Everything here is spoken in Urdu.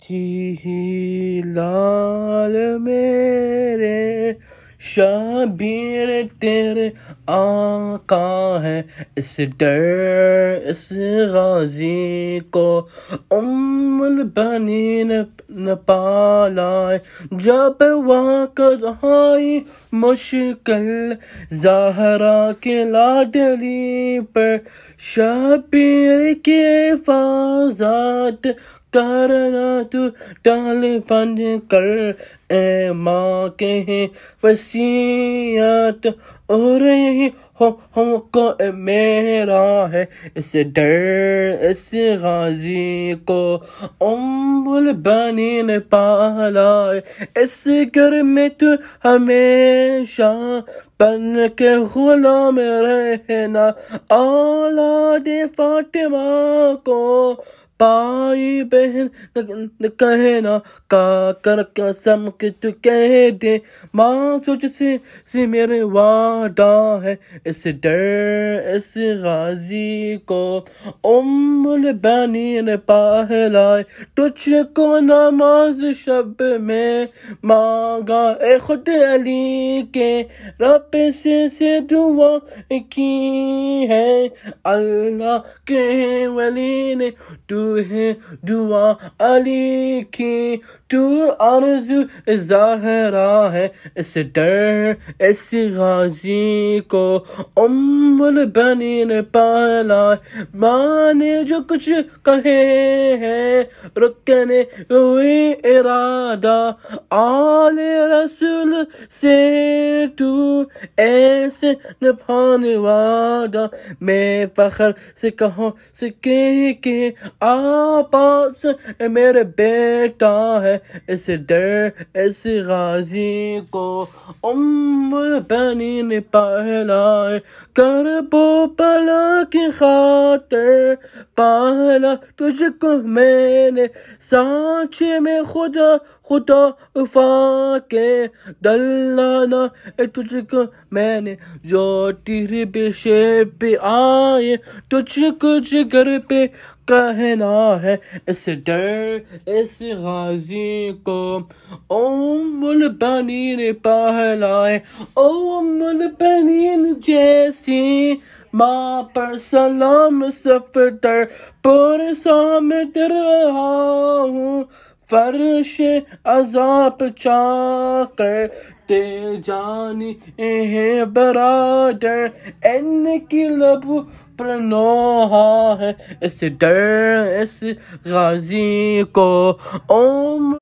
تھی جی لال میرے شابیر تیرے آقا ہے اس ڈر اس غازی کو ام البنی نپال آئے جب وقت آئی مشکل زہرا کے لاڈلی پر شابیر کے فازات کرنا تو ڈال بند کر اے ماں کے ہیں وسیعت اور یہی ہم کو میرا ہے اس ڈر اس غازی کو امبل بنی ہمیشہ پن کے گھر میں رہنا غلام دے اولاد فاطمہ کو پائی بہن کہنا کا کر قسم سم تو کہہ دے ماں سوچ سے میرے وعدہ ہے اس اس غازی کو ام البانی نے تجھ کو نماز شب میں مانگا اے خود علی کے رب سے سے دعا کی ہے اللہ کے ولی نے تو ہے دعا علی کی تو ظاہرا ہے اس ڈر اس غازی کو امل بنی نے پالا ماں نے جو کچھ کہے ہیں رکنے ہوئی ارادہ آل رسول سے تو ایسے وعدہ میں فخر سے کہوں سکے کہ آپ میرے بیٹا ہے اس در اس غازی کو ام بنی نے پہلائے کرب و پلا کی خاطر پہلا تجھ کو میں نے سانچے میں خدا خدا افا کے دلانا اے تجھ کو میں نے جو تیری بے شیر پہ آئے تجھ کو جگر پہ کہنا ہے اس ڈر اس غازی کو اوم البنین پہلائے اوم البنین جیسی ماں پر سلام سفتر پر سامت رہا ہوں فرش عذاب چاہ کر تے جانی اہ برادر ان کی لبو Plano, esse der, esse rasico, homem.